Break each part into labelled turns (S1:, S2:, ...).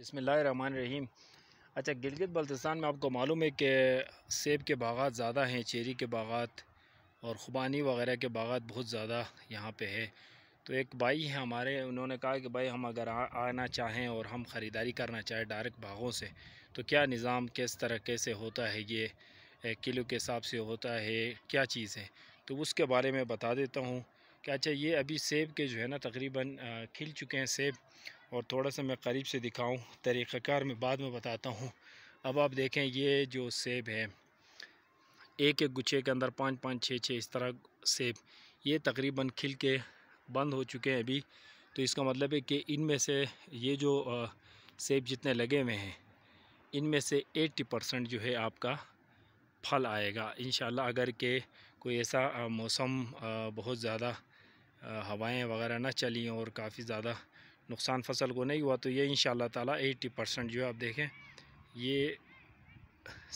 S1: बसमान रहीम अच्छा गिलगित बल्तिस्तान में आपको मालूम है कि सेब के बागात ज़्यादा हैं चेरी के बागात और ख़ुबानी वगैरह के बागात बहुत ज़्यादा यहाँ पे है तो एक भाई है हमारे उन्होंने कहा कि भाई हम अगर आ, आना चाहें और हम ख़रीदारी करना चाहें डायरेक्ट बागों से तो क्या निज़ाम किस तरह कैसे होता है ये किलो के हिसाब से होता है क्या चीज़ है तो उसके बारे में बता देता हूँ कि अच्छा ये अभी सेब के जो है ना तकरीबन खिल चुके हैं सेब और थोड़ा सा मैं करीब से दिखाऊं तरीक़ाकार में बाद में बताता हूँ अब आप देखें ये जो सेब है एक एक गुच्छे के अंदर पाँच पाँच छः छः इस तरह सेब ये तकरीबन खिल के बंद हो चुके हैं अभी तो इसका मतलब है कि इनमें से ये जो सेब जितने लगे हुए हैं इनमें से 80 परसेंट जो है आपका फल आएगा इन अगर के कोई ऐसा मौसम बहुत ज़्यादा हवाएं वगैरह ना चली और काफ़ी ज़्यादा नुकसान फसल को नहीं हुआ तो ये इन ताला एटी परसेंट जो है आप देखें ये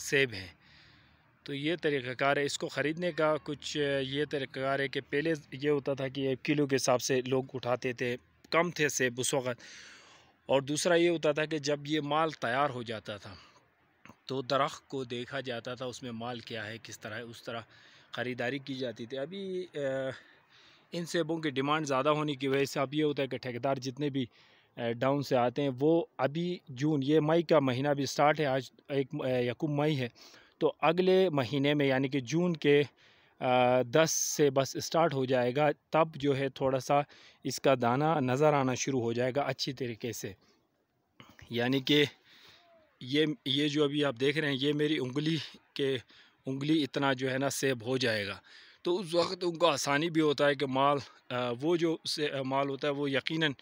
S1: सेब है तो ये तरीक़ाकार है इसको ख़रीदने का कुछ ये तरीक़ाकार है कि पहले ये होता था कि एक किलो के हिसाब से लोग उठाते थे कम थे सेब उस वक़्त और दूसरा ये होता था कि जब ये माल तैयार हो जाता था तो दरख्त को देखा जाता था उसमें माल क्या है किस तरह है उस तरह ख़रीदारी की जाती थी अभी इन सेबों की डिमांड ज़्यादा होने की वजह से अब ये होता है कि ठेकेदार जितने भी डाउन से आते हैं वो अभी जून ये मई का महीना भी स्टार्ट है आज एक यकुम मई है तो अगले महीने में यानी कि जून के दस से बस स्टार्ट हो जाएगा तब जो है थोड़ा सा इसका दाना नज़र आना शुरू हो जाएगा अच्छी तरीके से यानी कि ये ये जो अभी आप देख रहे हैं ये मेरी उंगली के उंगली इतना जो है ना सेब हो जाएगा तो उस वक्त उनको आसानी भी होता है कि माल वो जो से माल होता है वो यकीनन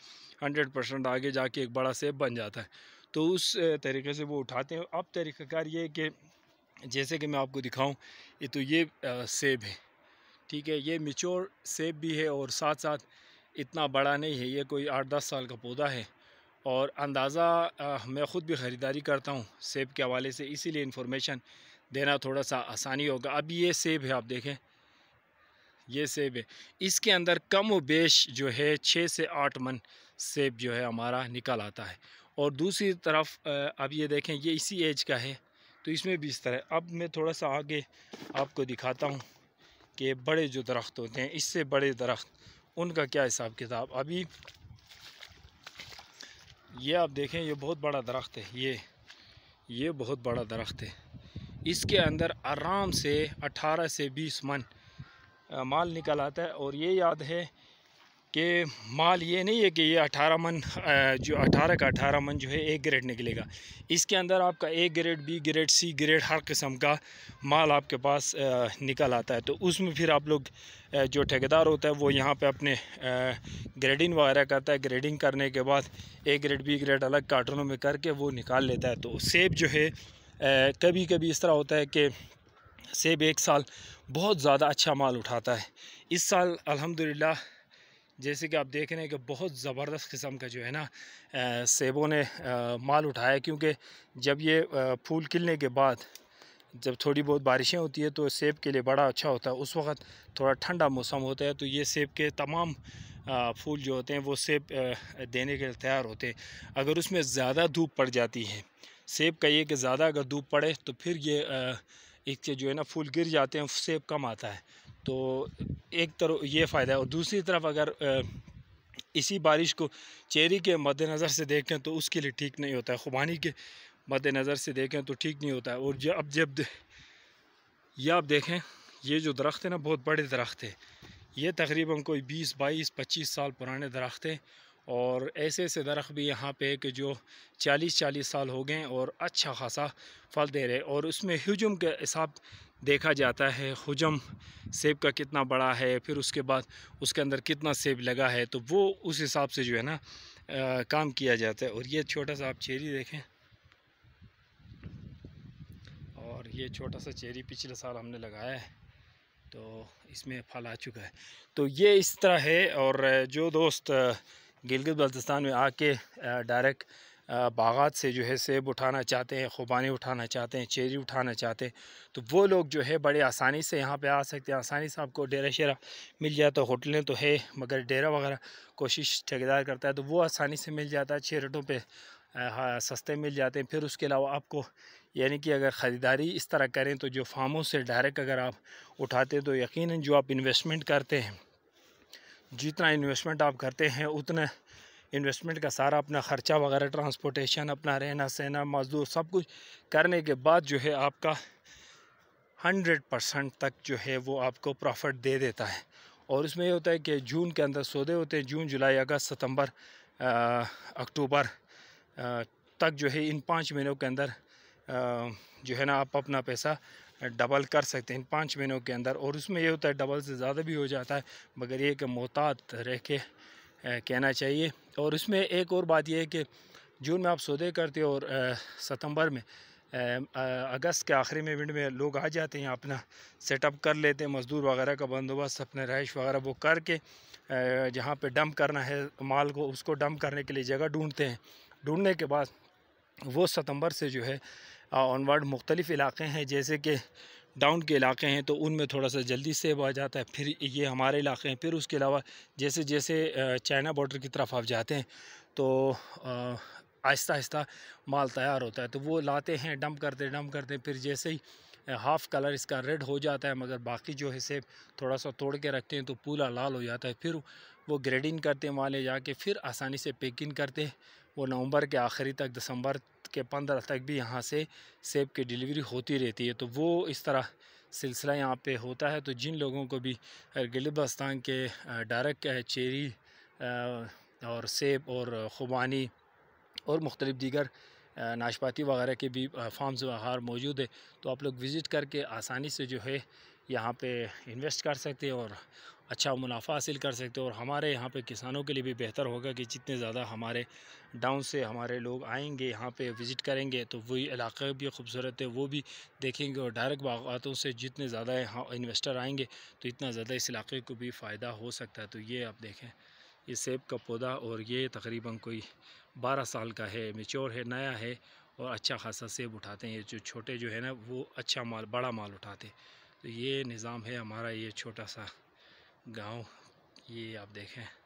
S1: हंड्रेड परसेंट आगे जाके एक बड़ा सेब बन जाता है तो उस तरीके से वो उठाते हैं अब तरीक़ाकार ये कि जैसे कि मैं आपको दिखाऊं ये तो ये सेब है ठीक है ये मिच्योर सेब भी है और साथ साथ इतना बड़ा नहीं है ये कोई आठ दस साल का पौधा है और अंदाज़ा मैं ख़ुद भी ख़रीदारी करता हूँ सेब के हवाले से इसीलिए इन्फॉर्मेशन देना थोड़ा सा आसानी होगा अब ये सेब है आप देखें ये सेब है इसके अंदर कम व बेश जो है छः से आठ मन सेब जो है हमारा निकल आता है और दूसरी तरफ अब ये देखें ये इसी एज का है तो इसमें भी इस तरह अब मैं थोड़ा सा आगे आपको दिखाता हूँ कि बड़े जो दरख्त होते हैं इससे बड़े दरख्त उनका क्या हिसाब किताब अभी ये आप देखें ये बहुत बड़ा दरख्त है ये ये बहुत बड़ा दरख्त है इसके अंदर आराम से 18 से 20 मन माल निकल आता है और ये याद है कि माल ये नहीं है कि ये अठारह मन जो अठारह का अठारह मन जो है एक ग्रेड निकलेगा इसके अंदर आपका A grade B grade C grade हर किस्म का माल आपके पास निकल आता है तो उसमें फिर आप लोग जो ठेकेदार होता है वो यहाँ पे अपने ग्रेडिंग वगैरह करता है ग्रेडिंग करने के बाद ए ग्रेड बी ग्रेड अलग कार्टनों में करके वो निकाल लेता है तो सेब जो है कभी कभी इस तरह होता है कि सेब एक साल बहुत ज़्यादा अच्छा माल उठाता है इस साल अल्हम्दुलिल्लाह जैसे कि आप देख रहे हैं कि बहुत ज़बरदस्त किस्म का जो है ना सेबों ने आ, माल उठाया क्योंकि जब ये आ, फूल खिलने के बाद जब थोड़ी बहुत बारिशें होती है तो सेब के लिए बड़ा अच्छा होता है उस वक्त थोड़ा ठंडा मौसम होता है तो ये सेब के तमाम फूल जो होते हैं वो सेब देने के लिए तैयार होते हैं अगर उसमें ज़्यादा धूप पड़ जाती है सेब का ये कि ज़्यादा अगर धूप पड़े तो फिर ये इसके जो है ना फूल गिर जाते हैं सेब कम आता है तो एक तरफ ये फ़ायदा है और दूसरी तरफ अगर इसी बारिश को चेरी के मद्देनज़र से देखें तो उसके लिए ठीक नहीं होता है खुबानी के मद्देनज़र से देखें तो ठीक नहीं होता है और जब जब ये आप देखें ये जो दरख्त है ना बहुत बड़े दरख्त है ये तकरीबन कोई बीस बाईस पच्चीस साल पुराने दरख्त हैं और ऐसे ऐसे दरख्त भी यहाँ पे कि जो 40-40 साल हो गए और अच्छा खासा फल दे रहे और उसमें हजम के हिसाब देखा जाता है हजम सेब का कितना बड़ा है फिर उसके बाद उसके अंदर कितना सेब लगा है तो वो उस हिसाब से जो है ना आ, काम किया जाता है और ये छोटा सा आप चेरी देखें और ये छोटा सा चेरी पिछले साल हमने लगाया है तो इसमें फल आ चुका है तो ये इस तरह है और जो दोस्त गिलगित बल्तिस्तान में आके डायरेक्ट बागात से जो है सेब उठाना चाहते हैं खुबानी उठाना चाहते हैं चेरी उठाना चाहते हैं तो वो लोग जो है बड़े आसानी से यहाँ पे आ सकते हैं आसानी से आपको डेरा शेरा मिल जाता है होटलें तो है मगर डेरा वगैरह कोशिश ठेकेदार करता है तो वो आसानी से मिल जाता है छः रेटों पर सस्ते मिल जाते हैं फिर उसके अलावा आपको यानी कि अगर ख़रीदारी इस तरह करें तो जो फार्मों से डायरेक्ट अगर आप उठाते हैं तो यकीन जो आप इन्वेस्टमेंट करते हैं जितना इन्वेस्टमेंट आप करते हैं उतना इन्वेस्टमेंट का सारा अपना ख़र्चा वगैरह ट्रांसपोर्टेशन अपना रहना सहना मजदूर सब कुछ करने के बाद जो है आपका हंड्रेड परसेंट तक जो है वो आपको प्रॉफिट दे देता है और उसमें ये होता है कि जून के अंदर सौदे होते हैं जून जुलाई अगस्त सितंबर अक्टूबर तक जो है इन पाँच महीनों के अंदर आ, जो है ना आप अपना पैसा डबल कर सकते हैं पाँच महीनों के अंदर और उसमें ये होता है डबल से ज़्यादा भी हो जाता है मगर ये कि मोहतात रह के कहना चाहिए और उसमें एक और बात यह है कि जून में आप सौदे करते हो और सितंबर में अगस्त के आखिरी में में लोग आ जाते हैं अपना सेटअप कर लेते हैं मज़दूर वगैरह का बंदोबस्त अपने रहाइश वगैरह वो करके जहाँ पे डंप करना है माल को उसको डंप करने के लिए जगह ढूंढते हैं ढूंढने के बाद वो सितंबर से जो है ऑनवर्ड मुख्तलिफ़ इलाक़े हैं जैसे कि डाउन के इलाके हैं तो उनमें थोड़ा सा जल्दी सेब आ जाता है फिर ये हमारे इलाके हैं फिर उसके अलावा जैसे जैसे चाइना बॉर्डर की तरफ आप जाते हैं तो आहिस्ता आहिस्ता माल तैयार होता है तो वो लाते हैं डंप करते डंप करते फिर जैसे ही हाफ़ कलर इसका रेड हो जाता है मगर बाकी जो है सेब थोड़ा सा तोड़ के रखते हैं तो पूरा लाल हो जाता है फिर वो ग्रेडिंग करते हैं वहाँ ले जाके फिर आसानी से पैकिंग करते हैं वो नवंबर के आखिरी तक दिसंबर के पंद्रह तक भी यहाँ से सेब की डिलीवरी होती रहती है तो वो इस तरह सिलसिला यहाँ पे होता है तो जिन लोगों को भी गिलबस्तान के डायरेक्ट चेरी और सेब और खुबानी और मुख्तलिफ़ दीगर नाशपाती वगैरह के भी फार्म्स बाहर मौजूद है तो आप लोग विज़िट करके आसानी से जो है यहाँ पे इन्वेस्ट कर सकते हैं और अच्छा मुनाफा हासिल कर सकते हैं और हमारे यहाँ पे किसानों के लिए भी बेहतर होगा कि जितने ज़्यादा हमारे डाउन से हमारे लोग आएंगे यहाँ पे विज़िट करेंगे तो वही इलाक़े भी खूबसूरत है वो भी देखेंगे और डायरेक्ट बागतों से जितने ज़्यादा यहाँ इन्वेस्टर आएंगे तो इतना ज़्यादा इस इलाके को भी फ़ायदा हो सकता है तो ये आप देखें ये सेब का पौधा और ये तकरीबन कोई बारह साल का है मेच्योर है नया है और अच्छा खासा सेब उठाते हैं जो छोटे जो है ना वो अच्छा माल बड़ा माल उठाते तो ये निज़ाम है हमारा ये छोटा सा गांव ये आप देखें